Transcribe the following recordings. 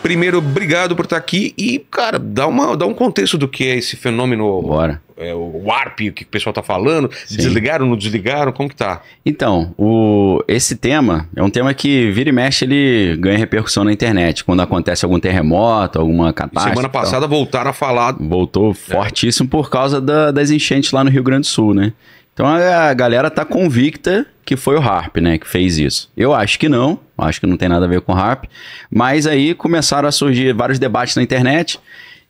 primeiro, obrigado por estar aqui e, cara, dá, uma, dá um contexto do que é esse fenômeno. Bora. É, o Warp, o que o pessoal está falando. Sim. Desligaram, não desligaram? Como que tá? Então, o, esse tema é um tema que vira e mexe, ele ganha repercussão na internet. Quando acontece algum terremoto, alguma catástrofe. Semana então, passada então, voltaram a falar. Voltou é. fortíssimo por causa da, das enchentes lá no Rio Grande do Sul, né? Então a galera tá convicta que foi o Harp, né, que fez isso. Eu acho que não, acho que não tem nada a ver com o Harp, mas aí começaram a surgir vários debates na internet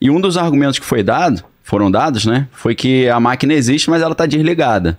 e um dos argumentos que foi dado, foram dados, né, foi que a máquina existe, mas ela tá desligada.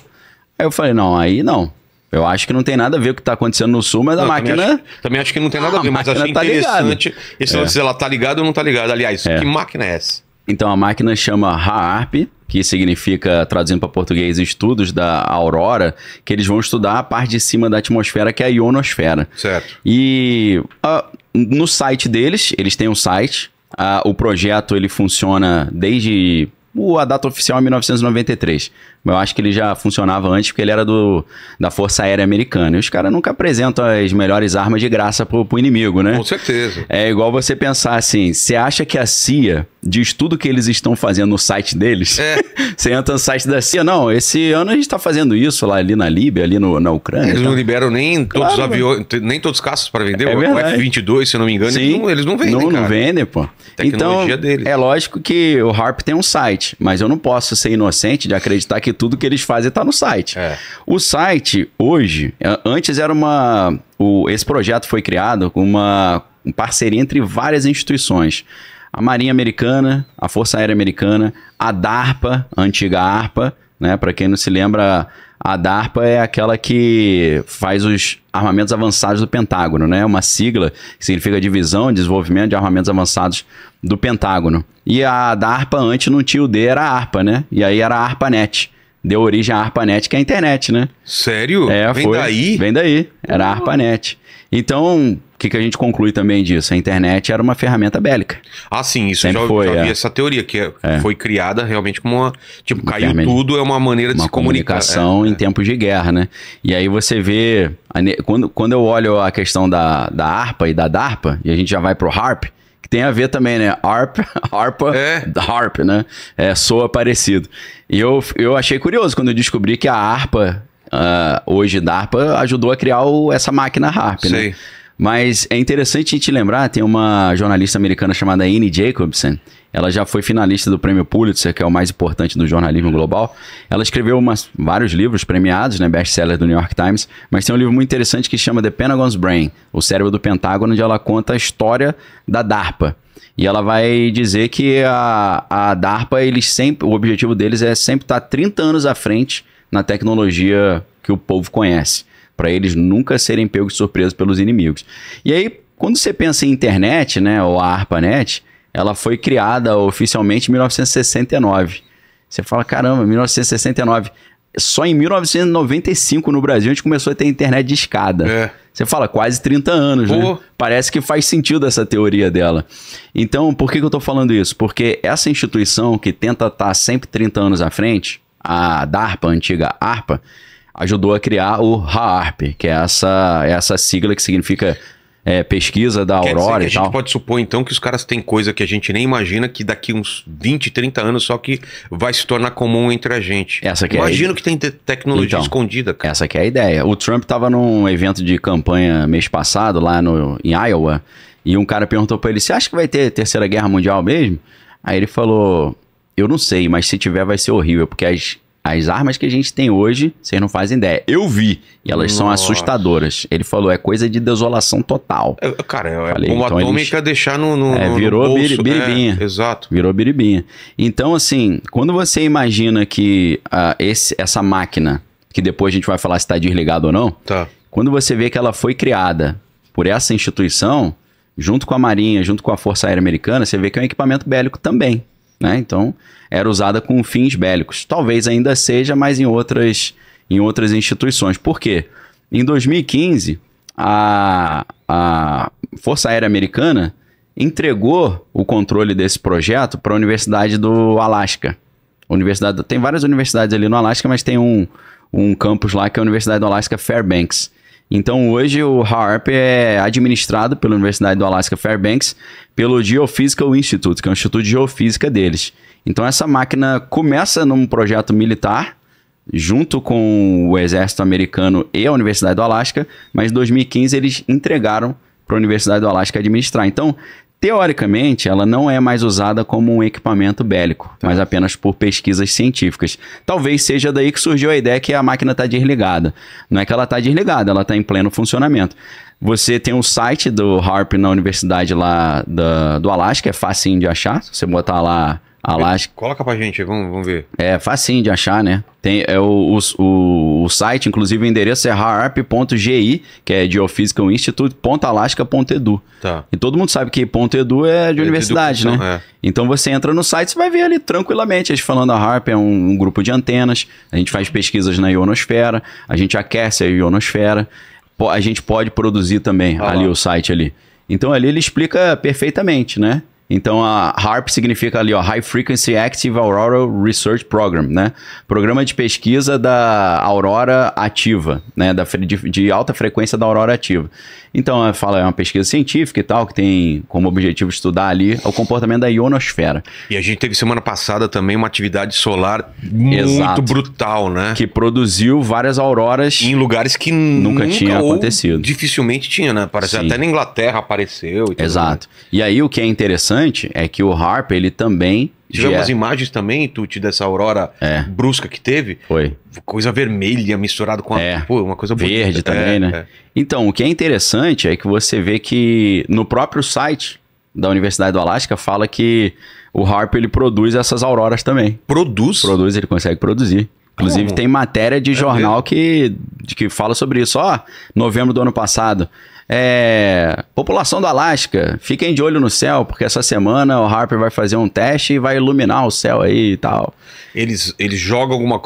Aí eu falei, não, aí não. Eu acho que não tem nada a ver o que está acontecendo no sul, mas não, a máquina. Também acho, também acho, que não tem nada a, a ah, ver, mas acho tá interessante ligada. esse é. lance, ela está ligada ou não está ligada. Aliás, é. que máquina é essa? Então a máquina chama Harp que significa, traduzindo para português, estudos da aurora, que eles vão estudar a parte de cima da atmosfera, que é a ionosfera. Certo. E uh, no site deles, eles têm um site, uh, o projeto ele funciona desde o, a data oficial é 1993. Eu acho que ele já funcionava antes porque ele era do, da Força Aérea Americana. E os caras nunca apresentam as melhores armas de graça pro, pro inimigo, né? Com certeza. É igual você pensar assim: você acha que a CIA diz tudo que eles estão fazendo no site deles? É. você entra no site da CIA, não, esse ano a gente está fazendo isso lá ali na Líbia, ali no, na Ucrânia. Eles tá? não liberam nem claro, todos os aviões, né? nem todos os caças para vender. É o F-22, se não me engano, Sim, eles, não, eles não vendem. Não, cara. não vendem, pô. Tecnologia então, deles. é lógico que o Harp tem um site, mas eu não posso ser inocente de acreditar que porque tudo que eles fazem está no site. É. O site, hoje, antes era uma. O, esse projeto foi criado com uma parceria entre várias instituições. A Marinha Americana, a Força Aérea Americana, a DARPA, a antiga ARPA, né? Para quem não se lembra, a DARPA é aquela que faz os armamentos avançados do Pentágono, né? Uma sigla que significa Divisão de Desenvolvimento de Armamentos Avançados do Pentágono. E a DARPA antes não tinha o D, era a ARPA, né? E aí era a ARPANET deu origem à ARPANET, que é a internet, né? Sério? É, vem foi. daí? Vem daí. Era a uhum. ARPANET. Então, o que, que a gente conclui também disso? A internet era uma ferramenta bélica. Ah, sim, isso Sempre já, foi, já é. vi essa teoria, que é, é. foi criada realmente como uma. Tipo, caiu tudo, é uma maneira de uma se comunicar. comunicação é, em é. tempos de guerra, né? E aí você vê. Quando, quando eu olho a questão da, da ARPA e da DARPA, e a gente já vai pro HARP, que tem a ver também, né? Harp, harpa, é. harp, né? É, soa parecido. E eu, eu achei curioso quando eu descobri que a harpa, uh, hoje da harpa, ajudou a criar o, essa máquina harp, né? Sei. né? Mas é interessante a gente lembrar, tem uma jornalista americana chamada Annie Jacobson, ela já foi finalista do Prêmio Pulitzer, que é o mais importante do jornalismo global. Ela escreveu umas, vários livros premiados, né, best-seller do New York Times, mas tem um livro muito interessante que chama The Pentagon's Brain, o cérebro do Pentágono, onde ela conta a história da DARPA. E ela vai dizer que a, a DARPA, eles sempre, o objetivo deles é sempre estar 30 anos à frente na tecnologia que o povo conhece para eles nunca serem pegos de surpresa pelos inimigos. E aí, quando você pensa em internet, né, ou a ARPANET, ela foi criada oficialmente em 1969. Você fala, caramba, 1969. Só em 1995 no Brasil a gente começou a ter internet de escada. É. Você fala, quase 30 anos, né? Pô. né? Parece que faz sentido essa teoria dela. Então, por que, que eu estou falando isso? Porque essa instituição que tenta estar tá sempre 30 anos à frente, a DARPA, a antiga ARPA, ajudou a criar o HAARP, que é essa, é essa sigla que significa é, pesquisa da Quer Aurora e tal. A gente pode supor, então, que os caras têm coisa que a gente nem imagina que daqui uns 20, 30 anos só que vai se tornar comum entre a gente. Essa que é Imagino é que tem tecnologia então, escondida, cara. Essa que é a ideia. O Trump estava num evento de campanha mês passado, lá no, em Iowa, e um cara perguntou para ele, você acha que vai ter Terceira Guerra Mundial mesmo? Aí ele falou, eu não sei, mas se tiver vai ser horrível, porque as as armas que a gente tem hoje, vocês não fazem ideia. Eu vi, e elas Nossa. são assustadoras. Ele falou, é coisa de desolação total. É, cara, é Falei, bomba então atômica eles... deixar no, no, é, virou no bolso. biribinha. É, exato. Virou biribinha. Então, assim, quando você imagina que uh, esse, essa máquina, que depois a gente vai falar se está desligado ou não, tá. quando você vê que ela foi criada por essa instituição, junto com a Marinha, junto com a Força Aérea Americana, você vê que é um equipamento bélico também. Né? Então, era usada com fins bélicos. Talvez ainda seja, mas em outras, em outras instituições. Por quê? Em 2015, a, a Força Aérea Americana entregou o controle desse projeto para a Universidade do Alasca. Universidade, tem várias universidades ali no Alasca, mas tem um, um campus lá que é a Universidade do Alasca Fairbanks. Então hoje o Harp é administrado pela Universidade do Alaska Fairbanks, pelo Geophysical Institute, que é o instituto de geofísica deles. Então essa máquina começa num projeto militar, junto com o exército americano e a Universidade do Alasca, mas em 2015 eles entregaram para a Universidade do Alasca administrar. Então, Teoricamente, ela não é mais usada como um equipamento bélico, tá. mas apenas por pesquisas científicas. Talvez seja daí que surgiu a ideia que a máquina está desligada. Não é que ela está desligada, ela está em pleno funcionamento. Você tem um site do Harp na universidade lá do Alasca, é facinho de achar. Se você botar lá Alasca. Coloca pra gente, vamos, vamos ver. É facinho de achar, né? Tem, é o, o, o o, site, inclusive o endereço é harp.gi, que é Geophysical Institute, pontalasca.edu. Tá. E todo mundo sabe que ponto .edu é de é universidade, de né? É. Então você entra no site, você vai ver ali tranquilamente, a gente falando a harp é um, um grupo de antenas, a gente faz pesquisas na ionosfera, a gente aquece a ionosfera, a gente pode produzir também ah, ali lá. o site ali. Então ali ele explica perfeitamente, né? Então a HARP significa ali, ó, High Frequency Active Aurora Research Program, né? Programa de pesquisa da aurora ativa, né? Da, de, de alta frequência da aurora ativa. Então fala é uma pesquisa científica e tal que tem como objetivo estudar ali o comportamento da ionosfera. E a gente teve semana passada também uma atividade solar muito brutal, né? Que produziu várias auroras em lugares que nunca, nunca tinha acontecido. Dificilmente tinha, né? Parece até na Inglaterra apareceu. E Exato. Bem. E aí o que é interessante interessante é que o harp ele também Tivemos yeah. imagens também, Tuti, dessa aurora é. brusca que teve. Foi. Coisa vermelha misturada com a, é. pô, uma coisa verde bonita. É, também, né? é, né? Então, o que é interessante é que você vê que no próprio site da Universidade do Alasca fala que o harp ele produz essas auroras também. Produz? Produz, ele consegue produzir. Inclusive Como? tem matéria de é jornal que, que fala sobre isso. Ó, novembro do ano passado, é, população do Alasca, fiquem de olho no céu, porque essa semana o Harper vai fazer um teste e vai iluminar o céu aí e tal. Eles, eles jogam alguma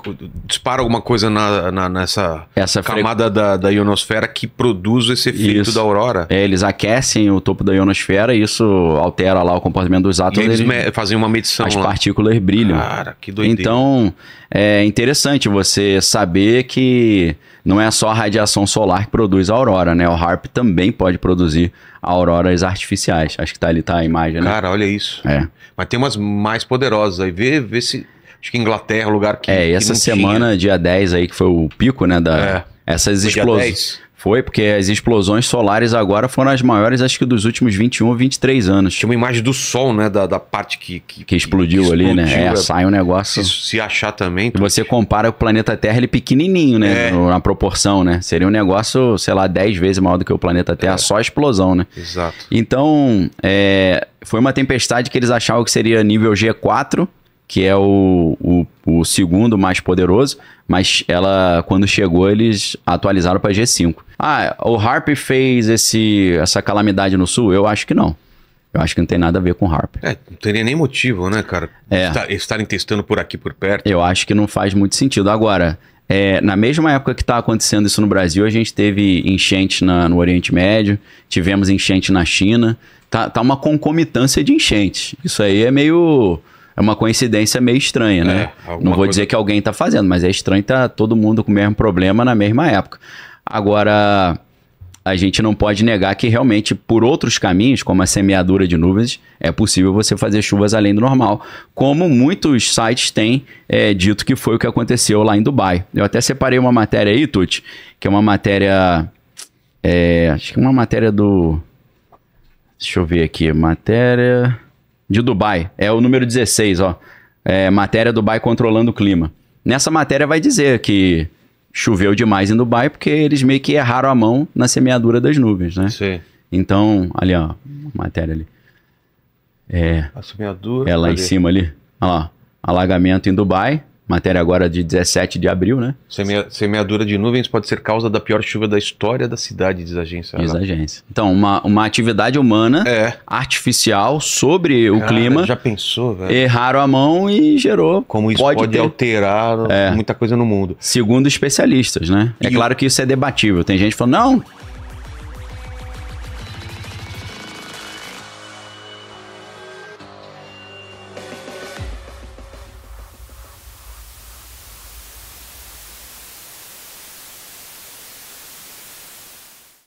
disparam alguma coisa na, na nessa essa camada fre... da, da ionosfera que produz esse efeito isso. da aurora. É, eles aquecem o topo da ionosfera e isso altera lá o comportamento dos átomos. E eles, eles fazem uma medição. As lá. partículas brilham. Cara, que doideira. Então, é interessante você saber que não é só a radiação solar que produz a aurora, né? O HARP também pode produzir auroras artificiais. Acho que tá ali tá a imagem, né? Cara, olha isso. É. Mas tem umas mais poderosas aí. Vê, vê se. Acho que Inglaterra, é lugar que. É, que essa semana, tinha. dia 10 aí, que foi o pico, né? Da, é. Essas explosões. Foi, porque as explosões solares agora foram as maiores, acho que dos últimos 21, 23 anos. Tinha uma imagem do sol, né? Da, da parte que, que, que explodiu que ali, né? É, é, sai um negócio. Se, se achar também. Tá? E você compara o planeta Terra, ele é pequenininho, né? É. Na proporção, né? Seria um negócio, sei lá, 10 vezes maior do que o planeta Terra, é. só a explosão, né? Exato. Então, é, foi uma tempestade que eles achavam que seria nível G4 que é o, o, o, segundo mais poderoso, mas ela, quando chegou, eles atualizaram para G5. Ah, o Harp fez esse, essa calamidade no sul? Eu acho que não. Eu acho que não tem nada a ver com Harp. É, não teria nem motivo, né, cara? É. estarem testando por aqui, por perto. Eu acho que não faz muito sentido. Agora, é, na mesma época que está acontecendo isso no Brasil, a gente teve enchente na, no Oriente Médio, tivemos enchente na China. Tá, tá uma concomitância de enchentes. Isso aí é meio é uma coincidência meio estranha, né? É, Não vou coisa... dizer que alguém está fazendo, mas é estranho tá todo mundo com o mesmo problema na mesma época. Agora, a gente não pode negar que realmente, por outros caminhos, como a semeadura de nuvens, é possível você fazer chuvas além do normal, como muitos sites têm é, dito que foi o que aconteceu lá em Dubai. Eu até separei uma matéria aí, Tuti, que é uma matéria. É, acho que é uma matéria do. Deixa eu ver aqui. Matéria de Dubai. É o número 16, ó. É, matéria Dubai controlando o clima. Nessa matéria vai dizer que choveu demais em Dubai porque eles meio que erraram a mão na semeadura das nuvens, né? Sim. Então, ali, ó, matéria ali. É. A semeadura. É lá ali. em cima ali. Olha lá. Alagamento em Dubai. Matéria agora de 17 de abril, né? Semea, semeadura de nuvens pode ser causa da pior chuva da história da cidade, diz a agência. Diz né? a agência. Então, uma, uma atividade humana, é. artificial, sobre o clima. Já pensou, velho? Erraram a mão e gerou. Como isso pode, pode ter... alterar é. muita coisa no mundo. Segundo especialistas, né? É e é claro que isso é debatível. Tem gente falando, não,